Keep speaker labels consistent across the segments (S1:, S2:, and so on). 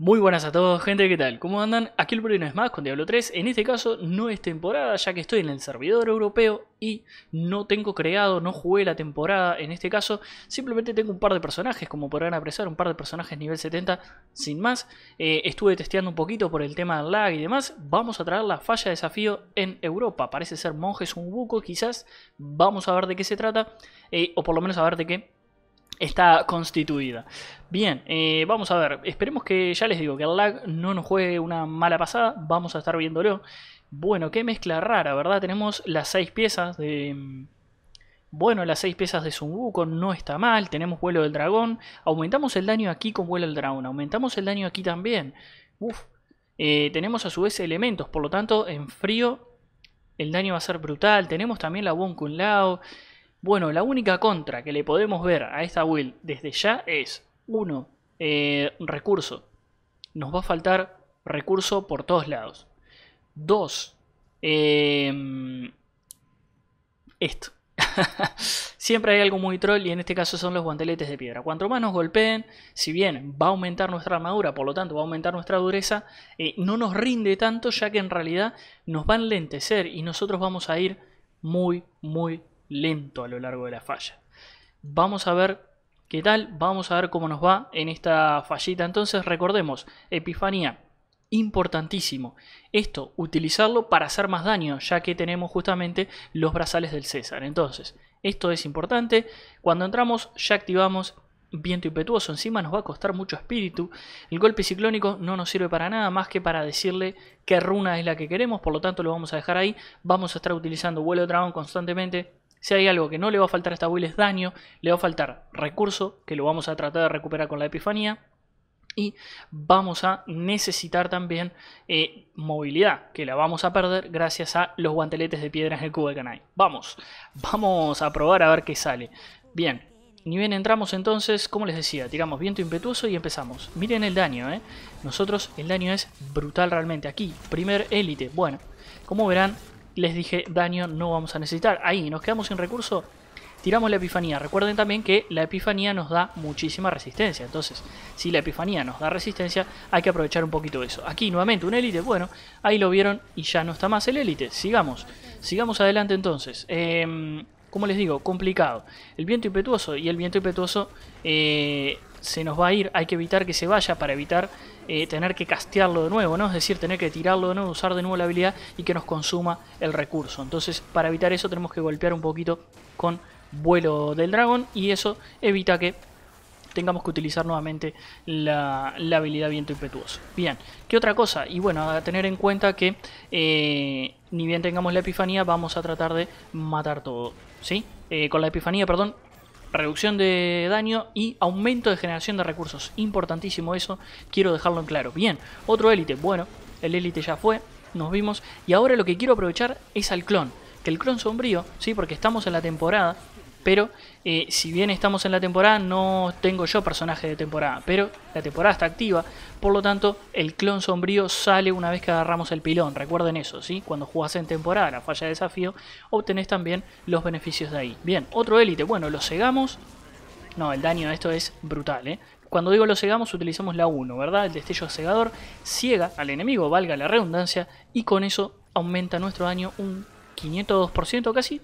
S1: Muy buenas a todos gente, ¿qué tal? ¿Cómo andan? Aquí el problema es más con Diablo 3, en este caso no es temporada ya que estoy en el servidor europeo y no tengo creado, no jugué la temporada en este caso, simplemente tengo un par de personajes, como podrán apreciar, un par de personajes nivel 70 sin más, eh, estuve testeando un poquito por el tema del lag y demás, vamos a traer la falla de desafío en Europa, parece ser monjes un buco quizás, vamos a ver de qué se trata, eh, o por lo menos a ver de qué está constituida. Bien, eh, vamos a ver. Esperemos que, ya les digo, que el lag no nos juegue una mala pasada. Vamos a estar viéndolo. Bueno, qué mezcla rara, ¿verdad? Tenemos las seis piezas de... Mm, bueno, las seis piezas de Sunwuko no está mal. Tenemos vuelo del dragón. Aumentamos el daño aquí con vuelo del dragón. Aumentamos el daño aquí también. Uf. Eh, tenemos a su vez elementos. Por lo tanto, en frío el daño va a ser brutal. Tenemos también la Wong Lao. Bueno, la única contra que le podemos ver a esta build desde ya es, uno, eh, recurso. Nos va a faltar recurso por todos lados. Dos, em, esto. Siempre hay algo muy troll y en este caso son los guanteletes de piedra. Cuanto más nos golpeen, si bien va a aumentar nuestra armadura, por lo tanto va a aumentar nuestra dureza, eh, no nos rinde tanto ya que en realidad nos va a enlentecer y nosotros vamos a ir muy, muy lento a lo largo de la falla. Vamos a ver qué tal, vamos a ver cómo nos va en esta fallita. Entonces recordemos, Epifanía, importantísimo. Esto, utilizarlo para hacer más daño, ya que tenemos justamente los brazales del César. Entonces, esto es importante. Cuando entramos ya activamos viento impetuoso encima nos va a costar mucho espíritu. El golpe ciclónico no nos sirve para nada más que para decirle qué runa es la que queremos, por lo tanto lo vamos a dejar ahí. Vamos a estar utilizando vuelo de dragón constantemente si hay algo que no le va a faltar a esta build es daño, le va a faltar recurso, que lo vamos a tratar de recuperar con la epifanía. Y vamos a necesitar también eh, movilidad, que la vamos a perder gracias a los guanteletes de en el cubo de Canai. Vamos, vamos a probar a ver qué sale. Bien, ni bien entramos entonces, como les decía, tiramos viento impetuoso y empezamos. Miren el daño, ¿eh? Nosotros el daño es brutal realmente. Aquí, primer élite. Bueno, como verán, les dije daño no vamos a necesitar. Ahí, nos quedamos sin recurso, tiramos la epifanía. Recuerden también que la epifanía nos da muchísima resistencia. Entonces, si la epifanía nos da resistencia, hay que aprovechar un poquito eso. Aquí nuevamente un élite, bueno, ahí lo vieron y ya no está más el élite. Sigamos, sigamos adelante entonces. Em, como les digo, complicado. El viento impetuoso y el viento impetuoso eh, se nos va a ir. Hay que evitar que se vaya para evitar eh, tener que castearlo de nuevo, ¿no? Es decir, tener que tirarlo de nuevo, usar de nuevo la habilidad y que nos consuma el recurso. Entonces, para evitar eso tenemos que golpear un poquito con vuelo del dragón y eso evita que tengamos que utilizar nuevamente la, habilidad viento impetuoso. Bien, ¿qué otra cosa? Y bueno, a tener en cuenta que eh, ni bien tengamos la epifanía vamos a tratar de matar todo, ¿sí? Eh, con la epifanía, perdón, reducción de daño y aumento de generación de recursos. Importantísimo eso, quiero dejarlo en claro. Bien, otro élite. Bueno, el élite ya fue, nos vimos. Y ahora lo que quiero aprovechar es al clon. Que el clon sombrío, sí, porque estamos en la temporada pero eh, si bien estamos en la temporada, no tengo yo personaje de temporada, pero la temporada está activa, por lo tanto el clon sombrío sale una vez que agarramos el pilón, recuerden eso, ¿sí? Cuando jugás en temporada la falla de desafío, obtenés también los beneficios de ahí. Bien, otro élite, bueno, lo cegamos, no, el daño de esto es brutal, ¿eh? Cuando digo lo cegamos utilizamos la 1, ¿verdad? El destello cegador ciega al enemigo, valga la redundancia, y con eso aumenta nuestro daño un 502% casi,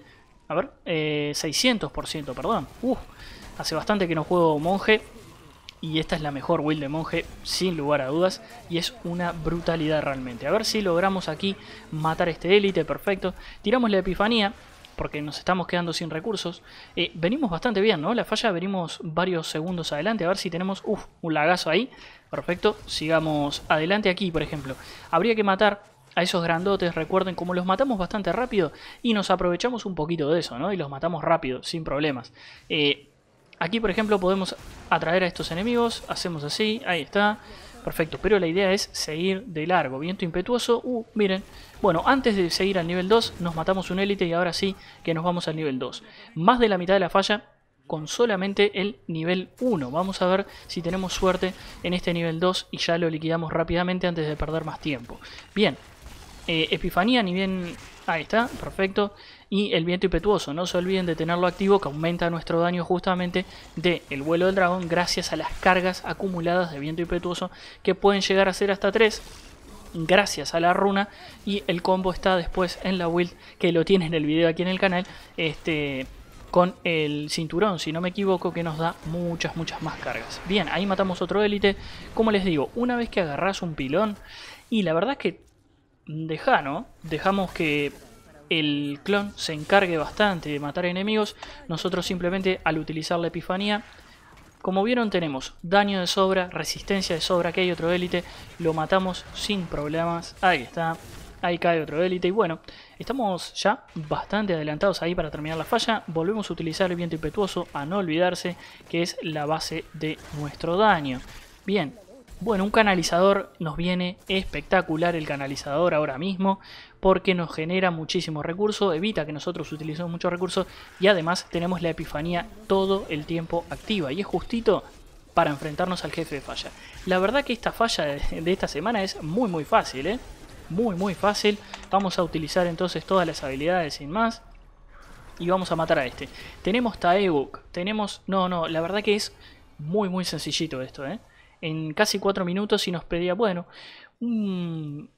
S1: a ver, 600%, eh, perdón. Uf, hace bastante que no juego monje. Y esta es la mejor build de monje, sin lugar a dudas. Y es una brutalidad realmente. A ver si logramos aquí matar este élite, perfecto. Tiramos la epifanía, porque nos estamos quedando sin recursos. Eh, venimos bastante bien, ¿no? La falla, venimos varios segundos adelante. A ver si tenemos, uf, un lagazo ahí. Perfecto, sigamos adelante aquí, por ejemplo. Habría que matar a esos grandotes, recuerden cómo los matamos bastante rápido y nos aprovechamos un poquito de eso, ¿no? Y los matamos rápido, sin problemas. Eh, aquí, por ejemplo, podemos atraer a estos enemigos, hacemos así, ahí está, perfecto. Pero la idea es seguir de largo, viento impetuoso, uh, miren. Bueno, antes de seguir al nivel 2, nos matamos un élite y ahora sí que nos vamos al nivel 2. Más de la mitad de la falla con solamente el nivel 1. Vamos a ver si tenemos suerte en este nivel 2 y ya lo liquidamos rápidamente antes de perder más tiempo. Bien, eh, Epifanía, ni bien... Ahí está, perfecto. Y el viento impetuoso, no se olviden de tenerlo activo que aumenta nuestro daño justamente del el vuelo del dragón gracias a las cargas acumuladas de viento impetuoso que pueden llegar a ser hasta 3 gracias a la runa y el combo está después en la build que lo tiene en el video aquí en el canal este con el cinturón si no me equivoco que nos da muchas muchas más cargas bien ahí matamos otro élite como les digo una vez que agarras un pilón y la verdad que Dejano, dejamos que el clon se encargue bastante de matar enemigos. Nosotros simplemente al utilizar la epifanía, como vieron tenemos daño de sobra, resistencia de sobra, que hay otro élite, lo matamos sin problemas. Ahí está, ahí cae otro élite y bueno, estamos ya bastante adelantados ahí para terminar la falla. Volvemos a utilizar el viento impetuoso a no olvidarse que es la base de nuestro daño. Bien, bueno, un canalizador nos viene espectacular el canalizador ahora mismo porque nos genera muchísimos recursos, evita que nosotros utilicemos muchos recursos y además tenemos la epifanía todo el tiempo activa y es justito para enfrentarnos al jefe de falla. La verdad que esta falla de esta semana es muy muy fácil, ¿eh? Muy muy fácil. Vamos a utilizar entonces todas las habilidades sin más y vamos a matar a este. Tenemos Taebook, tenemos... No, no, la verdad que es muy muy sencillito esto, ¿eh? en casi 4 minutos y nos pedía, bueno, un,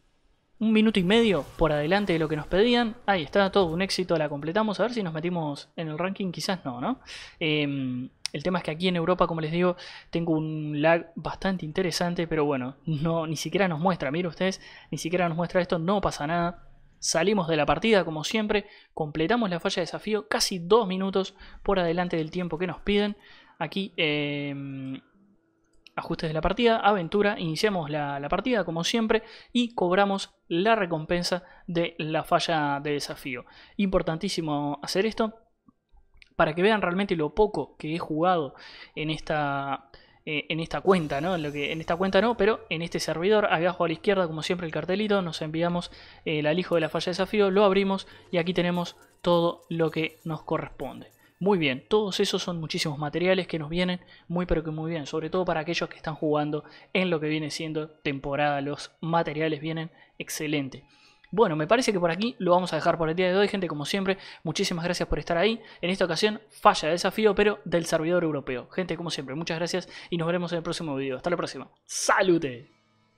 S1: un minuto y medio por adelante de lo que nos pedían. Ahí está, todo un éxito, la completamos. A ver si nos metimos en el ranking, quizás no, ¿no? Em, el tema es que aquí en Europa, como les digo, tengo un lag bastante interesante, pero bueno, no, ni siquiera nos muestra, miren ustedes, ni siquiera nos muestra esto, no pasa nada. Salimos de la partida como siempre, completamos la falla de desafío casi dos minutos por adelante del tiempo que nos piden. Aquí eh, ajustes de la partida, aventura, iniciamos la, partida como siempre y cobramos la recompensa de la falla de desafío. Importantísimo hacer esto para que vean realmente lo poco que he jugado en esta, eh, en esta cuenta, ¿no? en esta cuenta no, pero en este servidor, abajo a la izquierda como siempre el cartelito, nos enviamos eh, el alijo de la falla de desafío, lo abrimos y aquí tenemos todo lo que nos corresponde. Muy bien, todos esos son muchísimos materiales que nos vienen muy pero que muy bien, sobre todo para aquellos que están jugando en lo que viene siendo temporada, los materiales vienen excelente. Bueno, me parece que por aquí lo vamos a dejar por el día de hoy, gente. Como siempre, muchísimas gracias por estar ahí. En esta ocasión, falla de desafío, pero del servidor europeo. Gente, como siempre, muchas gracias y nos veremos en el próximo video. Hasta la próxima. ¡Salute!